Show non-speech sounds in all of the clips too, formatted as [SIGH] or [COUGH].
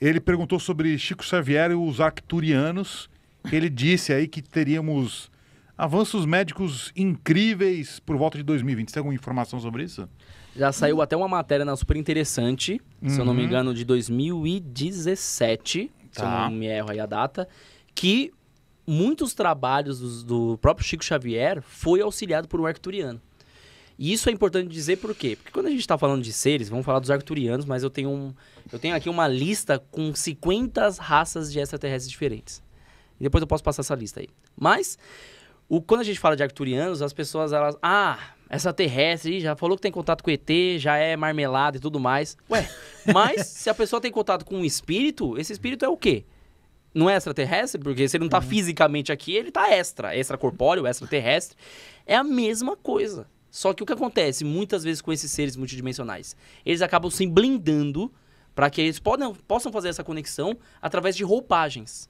Ele perguntou sobre Chico Xavier e os arcturianos. Ele disse aí que teríamos avanços médicos incríveis por volta de 2020. Você tem alguma informação sobre isso? Já saiu hum. até uma matéria na né, super interessante, uhum. se eu não me uhum. engano, de 2017, tá. se eu tá. não me erro aí a data, que muitos trabalhos do, do próprio Chico Xavier foi auxiliado por um arcturiano. E isso é importante dizer por quê? Porque quando a gente está falando de seres, vamos falar dos arcturianos, mas eu tenho, um, eu tenho aqui uma lista com 50 raças de extraterrestres diferentes. E depois eu posso passar essa lista aí. Mas, o, quando a gente fala de arcturianos, as pessoas, elas... Ah, essa terrestre, já falou que tem contato com ET, já é marmelada e tudo mais. Ué, [LAUGHS] mas se a pessoa tem contato com um espírito, esse espírito é o quê? Não é extraterrestre? Porque se ele não está uhum. fisicamente aqui, ele está extra. Extracorpóreo, extraterrestre. É a mesma coisa. Só que o que acontece muitas vezes com esses seres multidimensionais? Eles acabam se blindando para que eles podem, possam fazer essa conexão através de roupagens.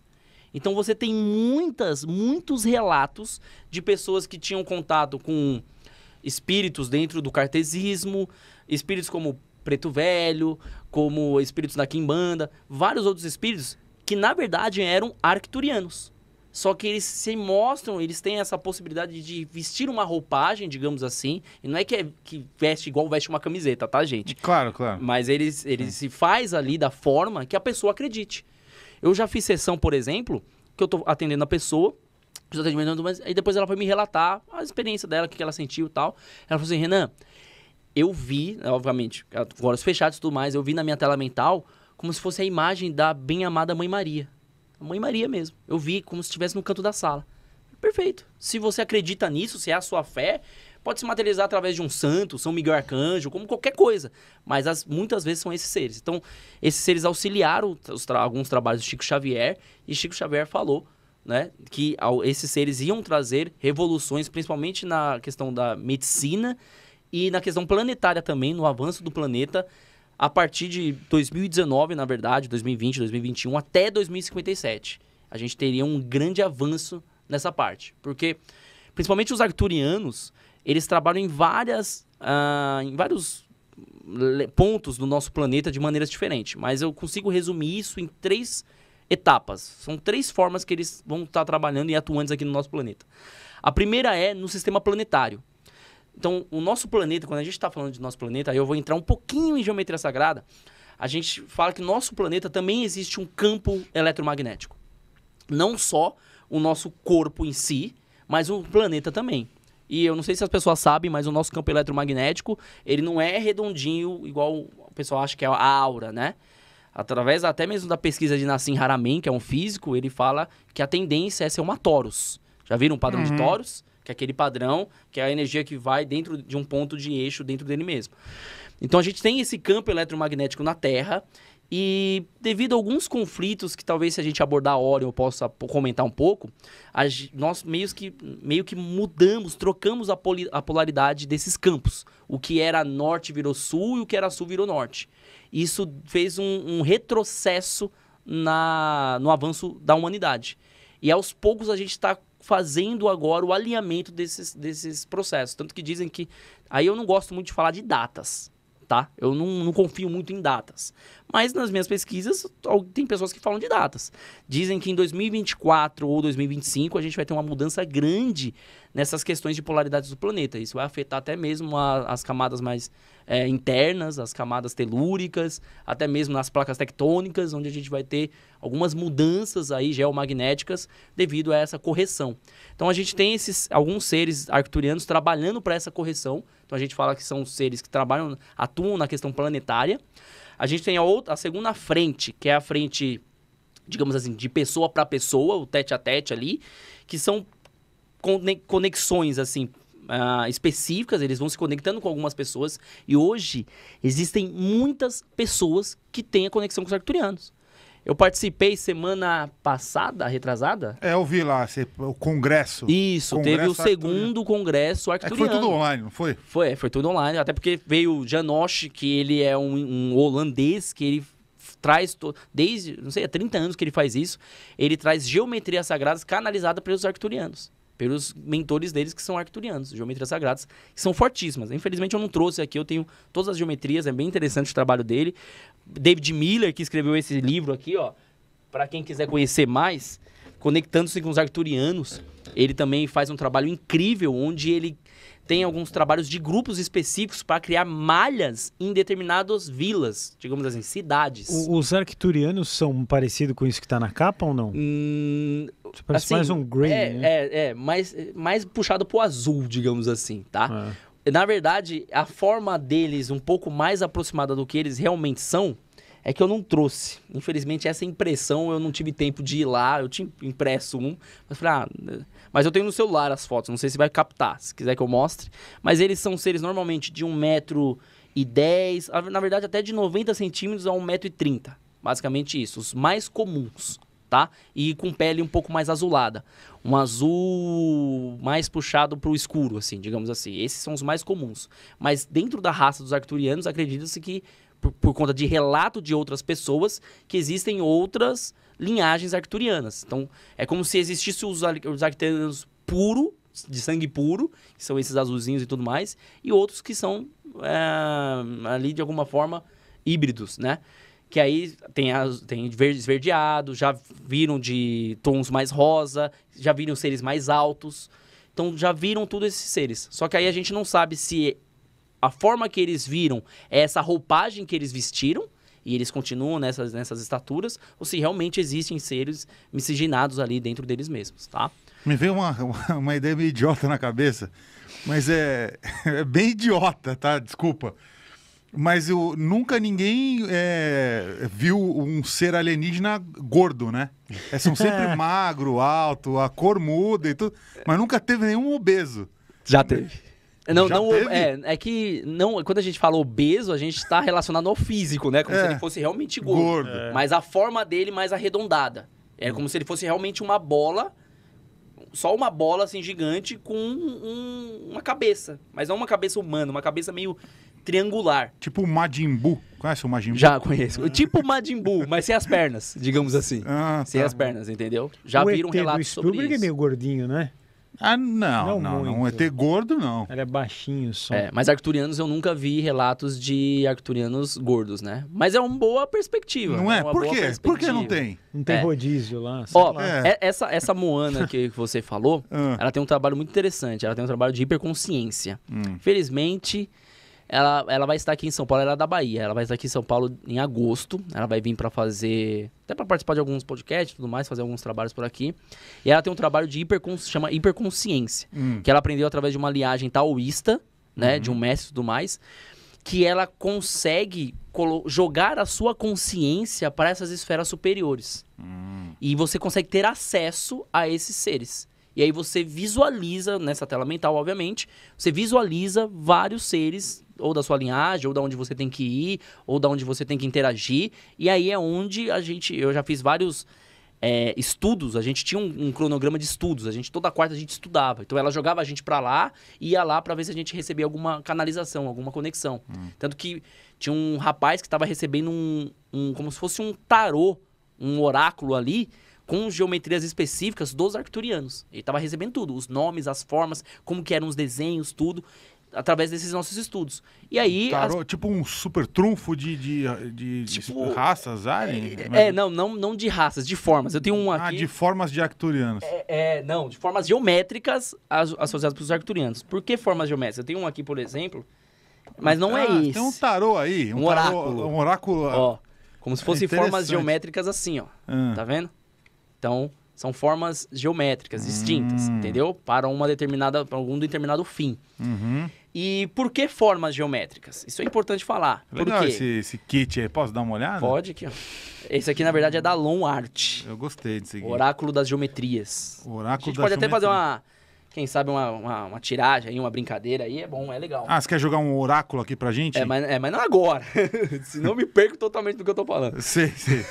Então você tem muitas, muitos relatos de pessoas que tinham contato com espíritos dentro do cartesismo, espíritos como Preto Velho, como espíritos da Quimbanda, vários outros espíritos que na verdade eram arcturianos. Só que eles se mostram, eles têm essa possibilidade de vestir uma roupagem, digamos assim. E não é que, é, que veste igual veste uma camiseta, tá, gente? Claro, claro. Mas eles, eles é. se faz ali da forma que a pessoa acredite. Eu já fiz sessão, por exemplo, que eu tô atendendo a pessoa, os mas aí depois ela foi me relatar a experiência dela, o que ela sentiu e tal. Ela falou assim, Renan, eu vi, obviamente, com olhos fechados e tudo mais, eu vi na minha tela mental como se fosse a imagem da bem-amada Mãe Maria. A mãe Maria mesmo. Eu vi como se estivesse no canto da sala. Perfeito. Se você acredita nisso, se é a sua fé, pode se materializar através de um santo, São Miguel Arcanjo, como qualquer coisa. Mas as, muitas vezes são esses seres. Então, esses seres auxiliaram tra alguns trabalhos de Chico Xavier, e Chico Xavier falou né, que ao, esses seres iam trazer revoluções, principalmente na questão da medicina e na questão planetária também, no avanço do planeta, a partir de 2019, na verdade, 2020, 2021, até 2057. A gente teria um grande avanço nessa parte. Porque, principalmente os arturianos, eles trabalham em, várias, uh, em vários pontos do nosso planeta de maneiras diferentes. Mas eu consigo resumir isso em três etapas. São três formas que eles vão estar trabalhando e atuando aqui no nosso planeta. A primeira é no sistema planetário. Então, o nosso planeta, quando a gente está falando de nosso planeta, aí eu vou entrar um pouquinho em geometria sagrada, a gente fala que nosso planeta também existe um campo eletromagnético. Não só o nosso corpo em si, mas o planeta também. E eu não sei se as pessoas sabem, mas o nosso campo eletromagnético, ele não é redondinho igual o pessoal acha que é a aura, né? Através até mesmo da pesquisa de Nassim Haramein, que é um físico, ele fala que a tendência é ser uma torus. Já viram o padrão uhum. de torus? que é aquele padrão, que é a energia que vai dentro de um ponto de eixo dentro dele mesmo. Então a gente tem esse campo eletromagnético na Terra e devido a alguns conflitos que talvez se a gente abordar a hora eu possa comentar um pouco, a, nós meio que, meio que mudamos, trocamos a, poli, a polaridade desses campos. O que era norte virou sul e o que era sul virou norte. Isso fez um, um retrocesso na, no avanço da humanidade. E aos poucos a gente está fazendo agora o alinhamento desses, desses processos. Tanto que dizem que. Aí eu não gosto muito de falar de datas, tá? Eu não, não confio muito em datas. Mas nas minhas pesquisas, tem pessoas que falam de datas. Dizem que em 2024 ou 2025 a gente vai ter uma mudança grande nessas questões de polaridades do planeta. Isso vai afetar até mesmo a, as camadas mais é, internas, as camadas telúricas, até mesmo nas placas tectônicas, onde a gente vai ter algumas mudanças aí geomagnéticas devido a essa correção. Então a gente tem esses alguns seres arcturianos trabalhando para essa correção. Então a gente fala que são seres que trabalham, atuam na questão planetária. A gente tem a, outra, a segunda frente, que é a frente, digamos assim, de pessoa para pessoa, o tete a tete ali, que são conexões, assim, Uh, específicas, eles vão se conectando com algumas pessoas. E hoje existem muitas pessoas que têm a conexão com os arcturianos. Eu participei semana passada, retrasada? É, eu vi lá o congresso. Isso, congresso teve o segundo Arturiano. congresso arcturiano. É foi tudo online, não foi? Foi, é, foi tudo online, até porque veio Janosch, que ele é um, um holandês, que ele traz, desde, não sei, há 30 anos que ele faz isso, ele traz geometrias sagradas canalizada os arcturianos pelos mentores deles que são arcturianos, geometrias sagradas, que são fortíssimas. Infelizmente eu não trouxe aqui, eu tenho todas as geometrias, é bem interessante o trabalho dele. David Miller, que escreveu esse livro aqui, ó, para quem quiser conhecer mais, conectando-se com os arturianos, ele também faz um trabalho incrível onde ele tem alguns trabalhos de grupos específicos para criar malhas em determinadas vilas, digamos assim, cidades. O, os arcturianos são parecidos com isso que está na capa ou não? Hum, tipo, parece assim, mais um grey, é, né? É, é mais, mais puxado o azul, digamos assim, tá? É. Na verdade, a forma deles um pouco mais aproximada do que eles realmente são, é que eu não trouxe. Infelizmente, essa impressão eu não tive tempo de ir lá. Eu tinha impresso um, mas falei, ah, né. mas eu tenho no celular as fotos, não sei se vai captar, se quiser que eu mostre. Mas eles são seres normalmente de 110 metro e na verdade até de 90 centímetros a 130 metro e Basicamente isso, os mais comuns, tá? E com pele um pouco mais azulada. Um azul mais puxado para o escuro, assim, digamos assim. Esses são os mais comuns. Mas dentro da raça dos arcturianos, acredita-se que por, por, conta de relato de outras pessoas, que existem outras linhagens arcturianas. Então, é como se existissem os, os arcturianos puro, de sangue puro, que são esses azulzinhos e tudo mais, e outros que são é, ali, de alguma forma, híbridos, né? que aí tem, as, tem verde esverdeado, já viram de tons mais rosa, já viram seres mais altos. Então já viram tudo esses seres. Só que aí a gente não sabe se a forma que eles viram é essa roupagem que eles vestiram e eles continuam nessas, nessas estaturas, ou se realmente existem seres miscigenados ali dentro deles mesmos, tá? Me veio uma, [LAUGHS] uma ideia meio idiota na cabeça, mas é, [LAUGHS] é bem idiota, tá? Desculpa. Mas eu, nunca ninguém é, viu um ser alienígena gordo, né? É, são sempre [LAUGHS] magro, alto, a cor muda e tudo, mas nunca teve nenhum obeso. Já teve. É, não, não, é, é, que não, quando a gente fala obeso, a gente está relacionado ao físico, né? Como é, se ele fosse realmente gordo. gordo. É. Mas a forma dele mais arredondada. É como se ele fosse realmente uma bola, só uma bola assim gigante com um, uma cabeça. Mas não uma cabeça humana, uma cabeça meio triangular. Tipo o Majin Buu. Conhece o Majin Buu? Já conheço. Tipo o Majin Buu, mas sem as pernas, digamos assim. Ah, sem tá. as pernas, entendeu? Já o viram um relatos sobre Spielberg é meio gordinho, né? Ah, não, não, não, não. é ter gordo, não. Ele é baixinho só. É, mas arcturianos eu nunca vi relatos de arcturianos gordos, né? Mas é uma boa perspectiva. Não né? é? Por quê? Por que não tem? Não tem é. rodízio lá. Ó, é. é. essa, essa Moana que [LAUGHS] você falou, ah. ela tem um trabalho muito interessante. Ela tem um trabalho de hiperconsciência. Hum. Felizmente, ela, ela vai estar aqui em São Paulo, ela é da Bahia. Ela vai estar aqui em São Paulo em agosto. Ela vai vir para fazer. Até para participar de alguns podcasts e tudo mais, fazer alguns trabalhos por aqui. E ela tem um trabalho de hipercons, chama hiperconsciência. Hum. Que ela aprendeu através de uma liagem taoísta, né? De um uhum. mestre e tudo mais. Que ela consegue jogar a sua consciência para essas esferas superiores. Hum. E você consegue ter acesso a esses seres. E aí você visualiza, nessa tela mental, obviamente, você visualiza vários seres ou da sua linhagem, ou da onde você tem que ir, ou da onde você tem que interagir. E aí é onde a gente. Eu já fiz vários. É, estudos, a gente tinha um, um, cronograma de estudos, a gente toda quarta a gente estudava. Então ela jogava a gente para lá, ia lá para ver se a gente recebia alguma canalização, alguma conexão. Hum. Tanto que tinha um rapaz que estava recebendo um, um, como se fosse um tarô, um oráculo ali, com geometrias específicas dos arcturianos. Ele estava recebendo tudo, os nomes, as formas, como que eram os desenhos, tudo através desses nossos estudos. E aí. Tarô, as... Tipo um super trunfo de, de, de, tipo, de raças, é, alien? É, é, não, não, não de raças, de formas. Eu tenho um ah, aqui. Ah, de formas de arcturianos. É, é não, de formas geométricas associadas para os arcturianos. Por que formas geométricas? Eu tenho um aqui, por exemplo, mas não é ah, é isso. Tem um tarô aí, um, um oráculo. um oráculo. Ah, ó, como se fossem formas geométricas assim, ó. Ah. Tá vendo? Então, são formas geométricas distintas, hum. entendeu? Para uma determinada, para algum determinado fim. Uhum. E por que formas geométricas? Isso é importante falar. Legal esse, esse, kit aí. Posso dar uma olhada? Pode aqui. Ó. Esse aqui, na verdade, é da Long Art. Eu gostei disso aqui. Oráculo das Geometrias. Oráculo das A gente pode geometria. até fazer uma... Quem sabe uma, uma, uma, tiragem aí, uma brincadeira aí, é bom, é legal. Ah, você quer jogar um oráculo aqui pra gente? É, mas, é, mas não agora. [LAUGHS] Senão eu me perco totalmente do que eu tô falando. Sim, sim.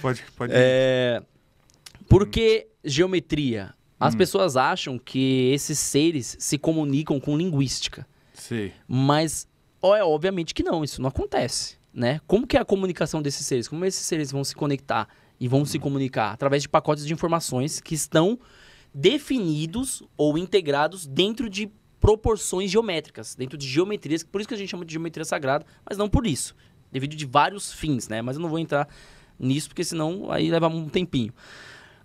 Pode, pode. É... Por que geometria? As hum. pessoas acham que esses seres se comunicam com linguística. Sim. Mas, ó, é obviamente que não, isso não acontece, né? Como que é a comunicação desses seres? Como esses seres vão se conectar e vão hum. se comunicar? Através de pacotes de informações que estão definidos ou integrados dentro de proporções geométricas, dentro de geometrias, por isso que a gente chama de geometria sagrada, mas não por isso. Devido de vários fins, né? Mas eu não vou entrar nisso, porque senão aí leva um tempinho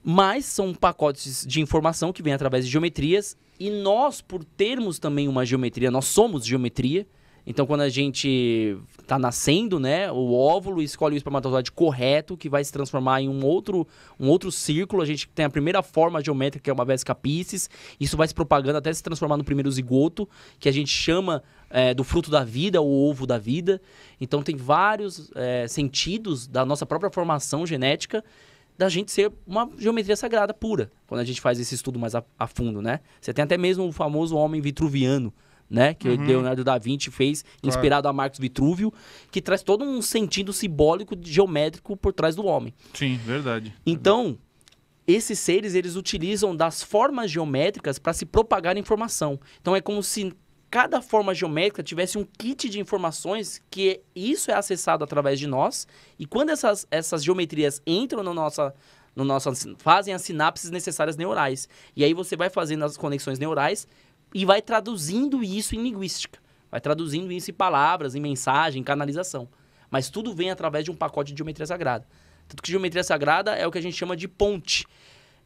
mas são pacotes de informação que vêm através de geometrias e nós, por termos também uma geometria, nós somos geometria. Então, quando a gente está nascendo, né, o óvulo escolhe o espermatozoide correto, que vai se transformar em um outro, um outro círculo. A gente tem a primeira forma geométrica, que é uma vez piscis. Isso vai se propagando até se transformar no primeiro zigoto, que a gente chama é, do fruto da vida, o ovo da vida. Então, tem vários é, sentidos da nossa própria formação genética da gente ser uma geometria sagrada pura, quando a gente faz esse estudo mais a, a fundo, né? Você tem até mesmo o famoso homem vitruviano, né? Que uhum. Leonardo da Vinci fez, inspirado claro. a Marcos Vitrúvio, que traz todo um sentido simbólico, geométrico por trás do homem. Sim, verdade. Então, verdade. esses seres, eles utilizam das formas geométricas para se propagar informação. Então, é como se cada forma geométrica tivesse um kit de informações que isso é acessado através de nós e quando essas, essas geometrias entram na no nossa no nosso, fazem as sinapses necessárias neurais e aí você vai fazendo as conexões neurais e vai traduzindo isso em linguística vai traduzindo isso em palavras em mensagem em canalização mas tudo vem através de um pacote de geometria sagrada tanto que geometria sagrada é o que a gente chama de ponte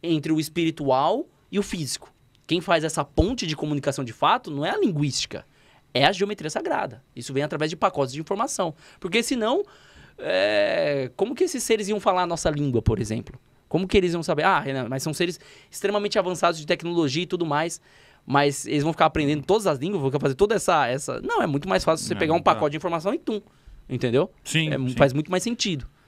entre o espiritual e o físico quem faz essa ponte de comunicação de fato não é a linguística, é a geometria sagrada. Isso vem através de pacotes de informação. Porque senão, é... como que esses seres iam falar a nossa língua, por exemplo? Como que eles iam saber? Ah, Renan, mas são seres extremamente avançados de tecnologia e tudo mais mas eles vão ficar aprendendo todas as línguas, vão fazer toda essa. essa... Não, é muito mais fácil você é, pegar um pacote tá. de informação e tum. Entendeu? Sim, é, sim, Faz muito mais sentido.